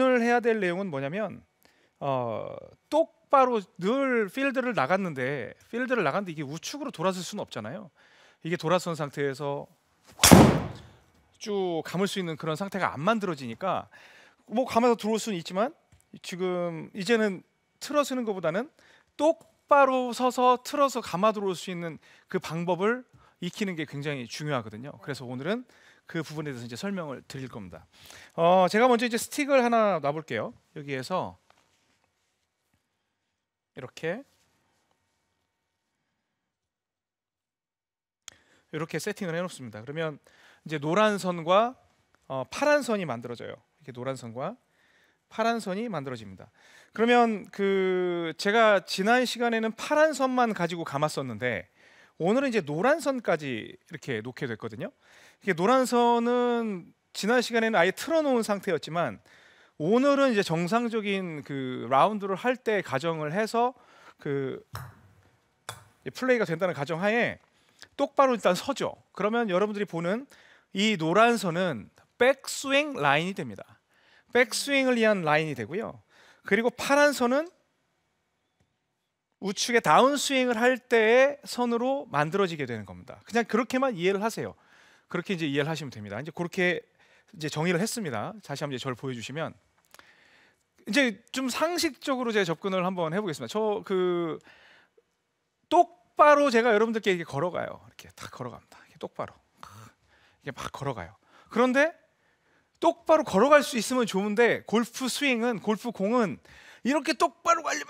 오늘 해야 될 내용은 뭐냐면 어, 똑바로 늘 필드를 나갔는데 필드를 나갔는데 이게 우측으로 돌아설 수는 없잖아요. 이게 돌아선 상태에서 쭉 감을 수 있는 그런 상태가 안 만들어지니까 뭐 감아서 들어올 수는 있지만 지금 이제는 틀어쓰는 것보다는 똑바로 서서 틀어서 감아 들어올 수 있는 그 방법을 익히는 게 굉장히 중요하거든요. 그래서 오늘은 그 부분에 대해서 이제 설명을 드릴 겁니다. 어, 제가 먼저 이제 스틱을 하나 놔볼게요. 여기에서 이렇게 이렇게 세팅을 해놓습니다. 그러면 이제 노란 선과 어, 파란 선이 만들어져요. 이렇게 노란 선과 파란 선이 만들어집니다. 그러면 그 제가 지난 시간에는 파란 선만 가지고 감았었는데 오늘은 이제 노란 선까지 이렇게 놓게 됐거든요. 이게 노란 선은 지난 시간에는 아예 틀어놓은 상태였지만 오늘은 이제 정상적인 그 라운드를 할 때 가정을 해서 그 플레이가 된다는 가정하에 똑바로 일단 서죠. 그러면 여러분들이 보는 이 노란 선은 백스윙 라인이 됩니다. 백스윙을 위한 라인이 되고요. 그리고 파란 선은 우측에 다운스윙을 할 때의 선으로 만들어지게 되는 겁니다. 그냥 그렇게만 이해를 하세요. 그렇게 이제 이해를 하시면 됩니다. 이제 그렇게 이제 정의를 했습니다. 다시 한번 이제 저를 보여주시면 이제 좀 상식적으로 제 접근을 한번 해보겠습니다. 저 그 똑바로 제가 여러분들께 이렇게 걸어가요. 이렇게 다 걸어갑니다. 이렇게 똑바로 이게 렇막 걸어가요. 그런데 똑바로 걸어갈 수 있으면 좋은데 골프 스윙은 골프 공은 이렇게 똑바로 가려면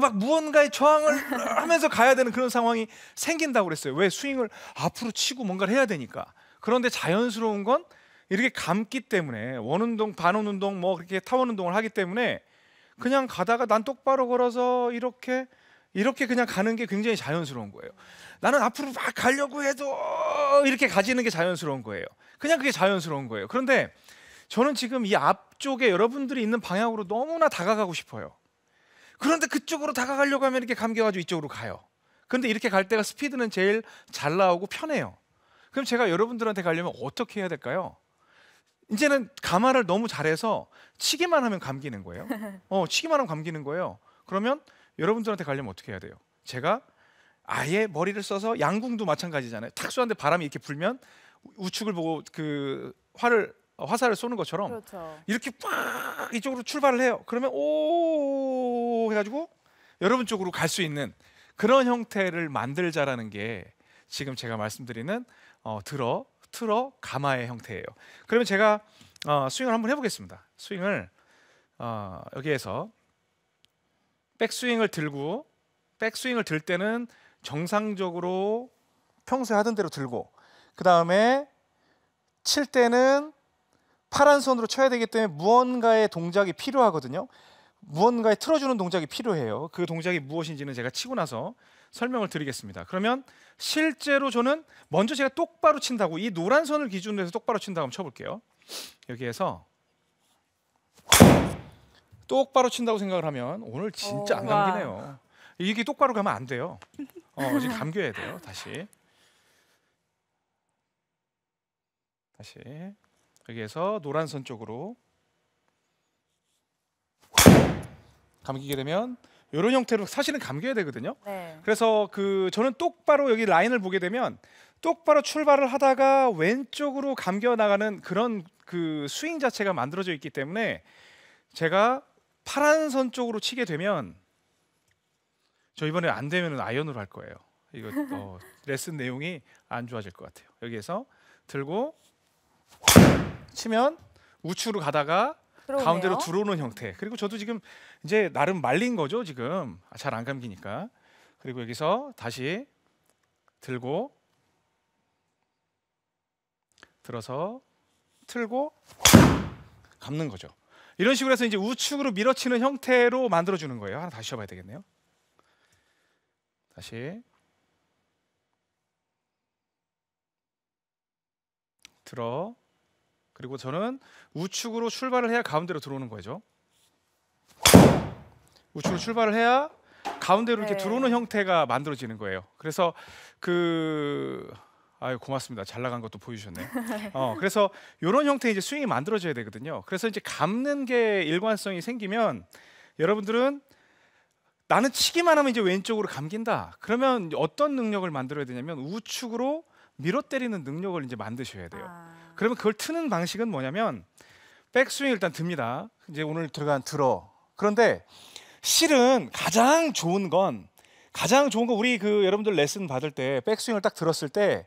막 무언가에 저항을 하면서 가야 되는 그런 상황이 생긴다고 그랬어요. 왜 스윙을 앞으로 치고 뭔가를 해야 되니까. 그런데 자연스러운 건 이렇게 감기 때문에 원운동, 반원운동, 뭐 그렇게 타원운동을 하기 때문에 그냥 가다가 난 똑바로 걸어서 이렇게 이렇게 그냥 가는 게 굉장히 자연스러운 거예요. 나는 앞으로 막 가려고 해도 이렇게 가지는 게 자연스러운 거예요. 그냥 그게 자연스러운 거예요. 그런데 저는 지금 이 앞쪽에 여러분들이 있는 방향으로 너무나 다가가고 싶어요. 그런데 그쪽으로 다가가려고 하면 이렇게 감겨가지고 이쪽으로 가요. 그런데 이렇게 갈 때가 스피드는 제일 잘 나오고 편해요. 그럼 제가 여러분들한테 가려면 어떻게 해야 될까요? 이제는 가마를 너무 잘해서 치기만 하면 감기는 거예요. 어, 치기만 하면 감기는 거예요. 그러면 여러분들한테 가려면 어떻게 해야 돼요? 제가 아예 머리를 써서 양궁도 마찬가지잖아요. 탁수한데 바람이 이렇게 불면 우측을 보고 그 활을 화살을 쏘는 것처럼 그렇죠. 이렇게 빡 이쪽으로 출발을 해요. 그러면 오 해가지고 여러분 쪽으로 갈 수 있는 그런 형태를 만들자라는 게 지금 제가 말씀드리는 어, 들어 틀어 가마의 형태예요. 그러면 제가 어, 스윙을 한번 해보겠습니다. 스윙을 어, 여기에서 백스윙을 들고 백스윙을 들 때는 정상적으로 평소에 하던 대로 들고 그 다음에 칠 때는 파란 선으로 쳐야 되기 때문에 무언가의 동작이 필요하거든요. 무언가에 틀어주는 동작이 필요해요. 그 동작이 무엇인지는 제가 치고 나서 설명을 드리겠습니다. 그러면 실제로 저는 먼저 제가 똑바로 친다고 이 노란 선을 기준으로 해서 똑바로 친다고 한번 쳐볼게요. 여기에서 똑바로 친다고 생각을 하면 오늘 진짜 오, 안 감기네요. 와. 이게 똑바로 가면 안 돼요. 어, 이제 감겨야 돼요. 다시. 다시. 여기에서 노란선 쪽으로 감기게 되면 이런 형태로 사실은 감겨야 되거든요. 네. 그래서 그 저는 똑바로 여기 라인을 보게 되면 똑바로 출발을 하다가 왼쪽으로 감겨 나가는 그런 그 스윙 자체가 만들어져 있기 때문에 제가 파란 선 쪽으로 치게 되면 저 이번에 안 되면은 아이언으로 할 거예요. 이거 어, 레슨 내용이 안 좋아질 것 같아요. 여기에서 들고 치면 우측으로 가다가 들어네요 가운데로 들어오는 형태. 그리고 저도 지금 이제 나름 말린 거죠, 지금. 아, 잘안 감기니까. 그리고 여기서 다시 들고 들어서 틀고 감는 거죠. 이런 식으로 해서 이제 우측으로 밀어치는 형태로 만들어 주는 거예요. 하나 다시 쳐봐야 되겠네요. 다시 들어 그리고 저는 우측으로 출발을 해야 가운데로 들어오는 거죠. 우측으로 출발을 해야 가운데로 이렇게 네. 들어오는 형태가 만들어지는 거예요. 그래서 그 아유 고맙습니다. 잘 나간 것도 보여주셨네요. 어 그래서 이런 형태 이제 스윙이 만들어져야 되거든요. 그래서 이제 감는 게 일관성이 생기면 여러분들은 나는 치기만 하면 이제 왼쪽으로 감긴다. 그러면 어떤 능력을 만들어야 되냐면 우측으로 밀어 때리는 능력을 이제 만드셔야 돼요. 아. 그러면 그걸 트는 방식은 뭐냐면 백스윙 일단 듭니다. 이제 오늘 들어간 들어. 그런데 실은 가장 좋은 건 가장 좋은 거 우리 그 여러분들 레슨 받을 때 백스윙을 딱 들었을 때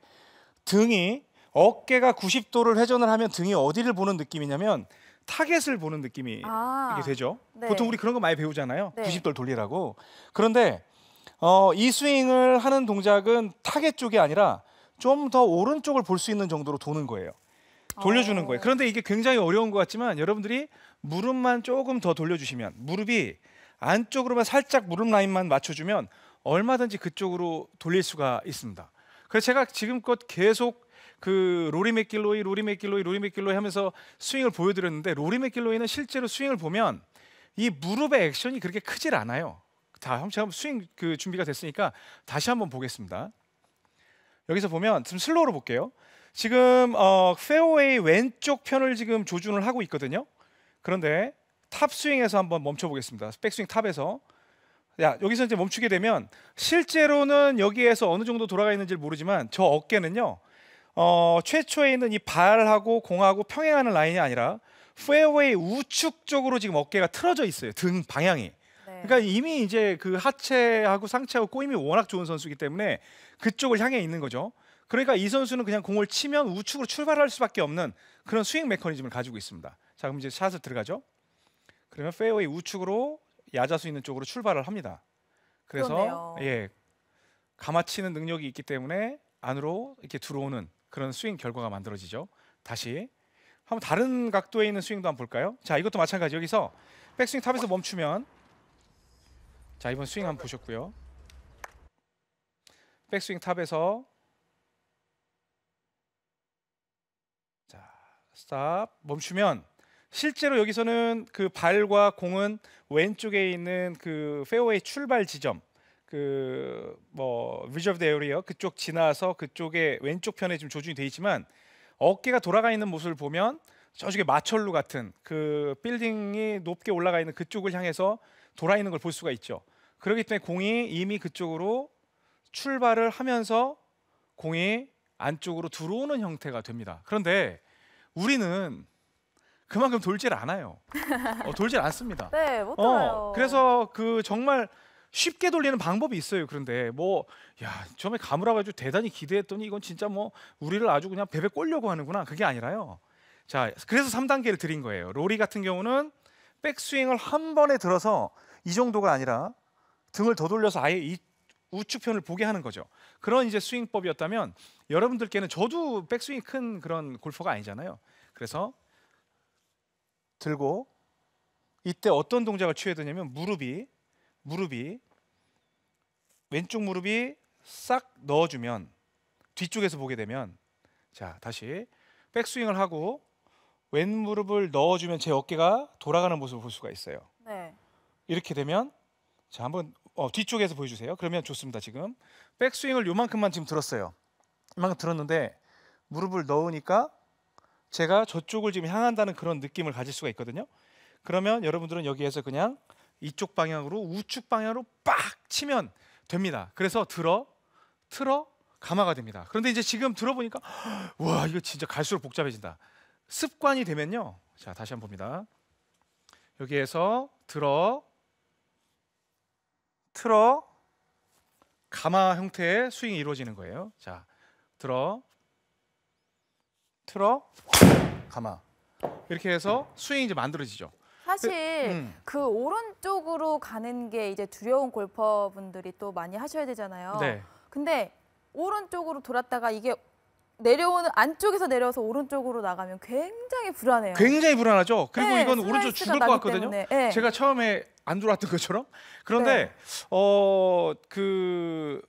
등이 어깨가 90도를 회전을 하면 등이 어디를 보는 느낌이냐면 타겟을 보는 느낌이 아, 이게 되죠. 네. 보통 우리 그런 거 많이 배우잖아요. 네. 90도를 돌리라고. 그런데 어, 이 스윙을 하는 동작은 타겟 쪽이 아니라 좀 더 오른쪽을 볼 수 있는 정도로 도는 거예요. 돌려주는 어. 거예요. 그런데 이게 굉장히 어려운 것 같지만 여러분들이 무릎만 조금 더 돌려주시면 무릎이 안쪽으로만 살짝 무릎 라인만 맞춰주면 얼마든지 그쪽으로 돌릴 수가 있습니다. 그래서 제가 지금껏 계속 그 로리 맥길로이, 로리 맥길로이, 로리 맥길로이 하면서 스윙을 보여드렸는데 로리 맥길로이는 실제로 스윙을 보면 이 무릎의 액션이 그렇게 크질 않아요. 자, 형 제가 스윙 그 준비가 됐으니까 다시 한번 보겠습니다. 여기서 보면 좀 슬로우로 볼게요. 지금 어, 페어웨이 왼쪽 편을 지금 조준을 하고 있거든요. 그런데 탑 스윙에서 한번 멈춰 보겠습니다. 백스윙 탑에서 야 여기서 이제 멈추게 되면 실제로는 여기에서 어느 정도 돌아가 있는지 모르지만 저 어깨는요 어, 최초에 있는 이 발하고 공하고 평행하는 라인이 아니라 페어웨이 우측 쪽으로 지금 어깨가 틀어져 있어요 등 방향이 네. 그러니까 이미 이제 그 하체하고 상체하고 꼬임이 워낙 좋은 선수이기 때문에 그쪽을 향해 있는 거죠 그러니까 이 선수는 그냥 공을 치면 우측으로 출발할 수밖에 없는 그런 스윙 메커니즘을 가지고 있습니다. 자, 그럼 이제 샷을 들어가죠. 그러면 페어웨이 우측으로 야자수 있는 쪽으로 출발을 합니다. 그래서 그러네요. 예. 감아치는 능력이 있기 때문에 안으로 이렇게 들어오는 그런 스윙 결과가 만들어지죠. 다시 한번 다른 각도에 있는 스윙도 한번 볼까요? 자, 이것도 마찬가지. 여기서 백스윙 탑에서 멈추면 자, 이번 스윙 한번 보셨고요. 백스윙 탑에서 스탑 멈추면 실제로 여기서는 그 발과 공은 왼쪽에 있는 그 페어웨이 출발 지점 그뭐 리저브드 에어리어 그쪽 지나서 그쪽에 왼쪽 편에 지금 조준이 돼 있지만 어깨가 돌아가 있는 모습을 보면 저쪽에 마철루 같은 그 빌딩이 높게 올라가 있는 그쪽을 향해서 돌아 있는 걸 볼 수가 있죠. 그렇기 때문에 공이 이미 그쪽으로 출발을 하면서 공이 안쪽으로 들어오는 형태가 됩니다. 그런데 우리는 그만큼 돌질 않아요. 어, 돌질 않습니다. 네, 못 어, 돌아요. 어, 그래서 그 정말 쉽게 돌리는 방법이 있어요. 그런데 뭐야 처음에 감으라가지고 대단히 기대했더니 이건 진짜 뭐 우리를 아주 그냥 베베 꼴려고 하는구나 그게 아니라요. 자 그래서 3단계를 드린 거예요. 로리 같은 경우는 백스윙을 한 번에 들어서 이 정도가 아니라 등을 더 돌려서 아예 우측편을 보게 하는 거죠. 그런 이제 스윙법이었다면 여러분들께는 저도 백스윙 큰 그런 골퍼가 아니잖아요. 그래서 들고 이때 어떤 동작을 취해야 되냐면 무릎이 무릎이 왼쪽 무릎이 싹 넣어주면 뒤쪽에서 보게 되면 자 다시 백스윙을 하고 왼 무릎을 넣어주면 제 어깨가 돌아가는 모습을 볼 수가 있어요. 네. 이렇게 되면 자 한번 어, 뒤쪽에서 보여주세요. 그러면 좋습니다. 지금 백스윙을 요만큼만 지금 들었어요. 이만큼 들었는데 무릎을 넣으니까 제가 저쪽을 지금 향한다는 그런 느낌을 가질 수가 있거든요. 그러면 여러분들은 여기에서 그냥 이쪽 방향으로 우측 방향으로 빡 치면 됩니다. 그래서 들어, 틀어, 감화가 됩니다. 그런데 이제 지금 들어보니까 와 이거 진짜 갈수록 복잡해진다. 습관이 되면요. 자 다시 한 번 봅니다. 여기에서 들어, 틀어 가마 형태의 스윙이 이루어지는 거예요. 자, 들어 틀어 가마 이렇게 해서 스윙이 이제 만들어지죠. 사실 그, 음. 그 오른쪽으로 가는 게 이제 두려운 골퍼분들이 또 많이 하셔야 되잖아요. 네. 근데 오른쪽으로 돌았다가 이게 내려오는 안쪽에서 내려서 오른쪽으로 나가면 굉장히 불안해요. 굉장히 불안하죠. 그리고 네, 이건 오른쪽 죽을 것 같거든요. 네. 제가 처음에 안 들어왔던 것처럼. 그런데 네. 어그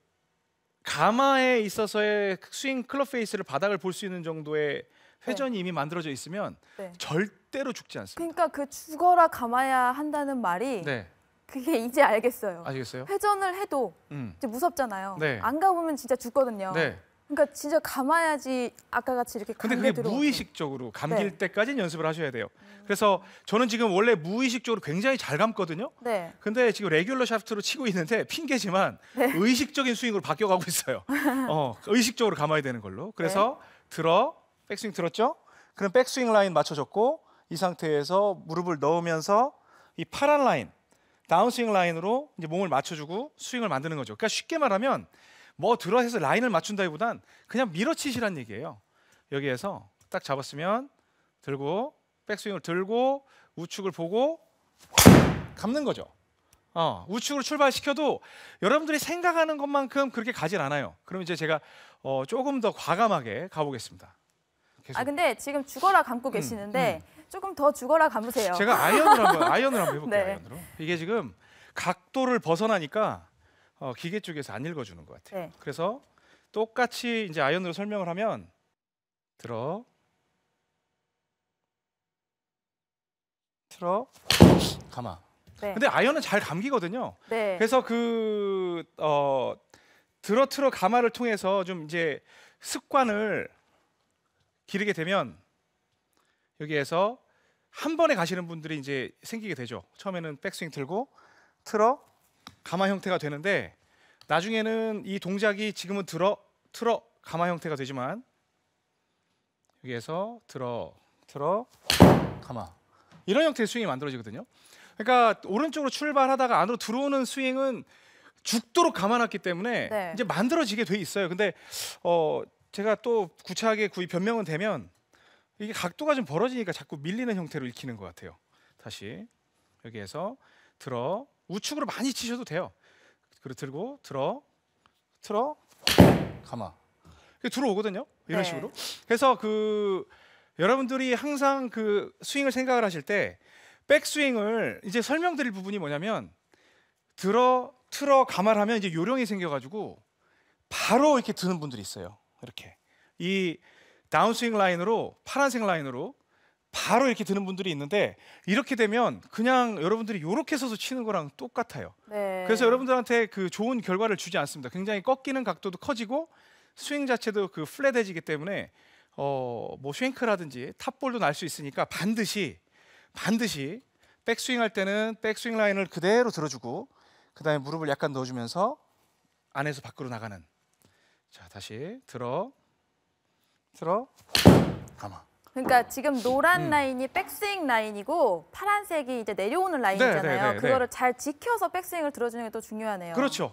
가마에 있어서의 스윙 클럽 페이스를 바닥을 볼 수 있는 정도의 네. 회전이 이미 만들어져 있으면 네. 절대로 죽지 않습니다. 그러니까 그 죽어라 감아야 한다는 말이 그게 이제 알겠어요. 알겠어요? 회전을 해도 음. 이제 무섭잖아요. 네. 안 가보면 진짜 죽거든요. 네. 그러니까 진짜 감아야지 아까 같이 이렇게 근데 그게 들어오고. 무의식적으로 감길 네. 때까지는 연습을 하셔야 돼요. 음. 그래서 저는 지금 원래 무의식적으로 굉장히 잘 감거든요. 네. 근데 지금 레귤러 샤프트로 치고 있는데 핑계지만 네. 의식적인 스윙으로 바뀌어가고 있어요. 어, 의식적으로 감아야 되는 걸로. 그래서 네. 들어 백스윙 들었죠? 그럼 백스윙 라인 맞춰졌고이 상태에서 무릎을 넣으면서 이 파란 라인 다운스윙 라인으로 이제 몸을 맞춰주고 스윙을 만드는 거죠. 그러니까 쉽게 말하면 뭐 들어 해서 라인을 맞춘다기보단 그냥 밀어치시란 얘기예요. 여기에서 딱 잡았으면 들고 백스윙을 들고 우측을 보고 감는 거죠. 어, 우측으로 출발시켜도 여러분들이 생각하는 것만큼 그렇게 가질 않아요. 그럼 이제 제가 어, 조금 더 과감하게 가보겠습니다. 계속. 아 근데 지금 죽어라 감고 음, 계시는데 음. 조금 더 죽어라 감으세요. 제가 아이언으로 한번 아이언으로 한번 해볼게요. 네. 아이언으로 이게 지금 각도를 벗어나니까 어, 기계 쪽에서 안 읽어주는 것 같아요. 네. 그래서 똑같이 이제 아이언으로 설명을 하면 들어 틀어 감아. 네. 근데 아이언은 잘 감기거든요. 네. 그래서 그 어, 들어 틀어 감아를 통해서 좀 이제 습관을 기르게 되면 여기에서 한 번에 가시는 분들이 이제 생기게 되죠. 처음에는 백스윙 들고 틀어 가마 형태가 되는데 나중에는 이 동작이 지금은 들어 틀어 가마 형태가 되지만 여기에서 들어 들어 가마 이런 형태의 스윙이 만들어지거든요. 그러니까 오른쪽으로 출발하다가 안으로 들어오는 스윙은 죽도록 감아놨기 때문에 네. 이제 만들어지게 돼 있어요. 근데 어 제가 또 구차하게 구이 변명은 되면 이게 각도가 좀 벌어지니까 자꾸 밀리는 형태로 읽히는 것 같아요. 다시 여기에서 들어 우측으로 많이 치셔도 돼요. 그리고 들고 들어 틀어 가마. 들어오거든요. 이런 네. 식으로. 그래서 그 여러분들이 항상 그 스윙을 생각을 하실 때 백스윙을 이제 설명드릴 부분이 뭐냐면 들어 틀어 가말 하면 이제 요령이 생겨가지고 바로 이렇게 드는 분들이 있어요. 이렇게 이 다운스윙 라인으로 파란색 라인으로 바로 이렇게 드는 분들이 있는데 이렇게 되면 그냥 여러분들이 이렇게 서서 치는 거랑 똑같아요. 네. 그래서 여러분들한테 그 좋은 결과를 주지 않습니다. 굉장히 꺾이는 각도도 커지고 스윙 자체도 그 플랫해지기 때문에 어뭐 스윙크라든지 탑볼도 날 수 있으니까 반드시 반드시 백스윙 할 때는 백스윙 라인을 그대로 들어주고 그다음에 무릎을 약간 넣어주면서 안에서 밖으로 나가는 자 다시 들어 들어 가만 그러니까 어. 지금 노란 음. 라인이 백스윙 라인이고 파란색이 이제 내려오는 라인이잖아요. 네, 네, 네, 네. 그거를 잘 지켜서 백스윙을 들어주는 게 또 중요하네요. 그렇죠.